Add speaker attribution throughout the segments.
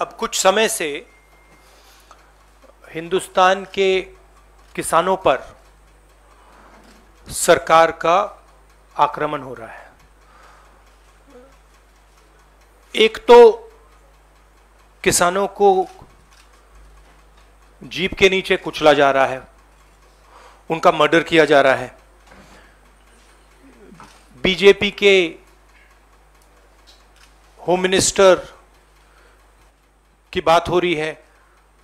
Speaker 1: अब कुछ समय से हिंदुस्तान के किसानों पर सरकार का आक्रमण हो रहा है एक तो किसानों को जीप के नीचे कुचला जा रहा है उनका मर्डर किया जा रहा है बीजेपी के होम मिनिस्टर की बात हो रही है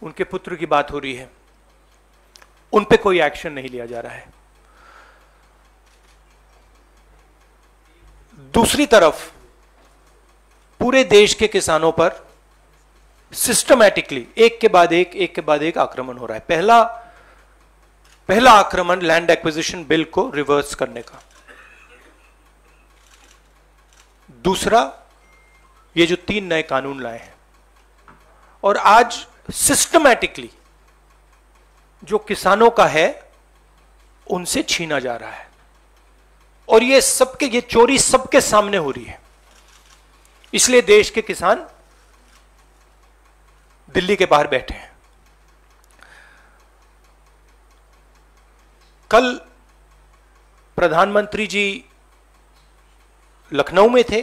Speaker 1: उनके पुत्र की बात हो रही है उन पे कोई एक्शन नहीं लिया जा रहा है दूसरी तरफ पूरे देश के किसानों पर सिस्टमैटिकली एक के बाद एक एक के बाद एक आक्रमण हो रहा है पहला पहला आक्रमण लैंड एक्विजिशन बिल को रिवर्स करने का दूसरा ये जो तीन नए कानून लाए हैं और आज सिस्टमैटिकली जो किसानों का है उनसे छीना जा रहा है और ये सबके ये चोरी सबके सामने हो रही है इसलिए देश के किसान दिल्ली के बाहर बैठे हैं कल प्रधानमंत्री जी लखनऊ में थे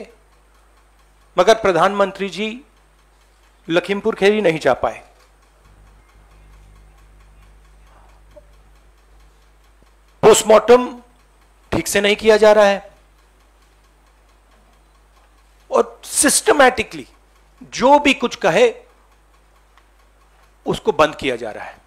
Speaker 1: मगर प्रधानमंत्री जी लखीमपुर खेरी नहीं जा पाए पोस्टमार्टम ठीक से नहीं किया जा रहा है और सिस्टमैटिकली जो भी कुछ कहे उसको बंद किया जा रहा है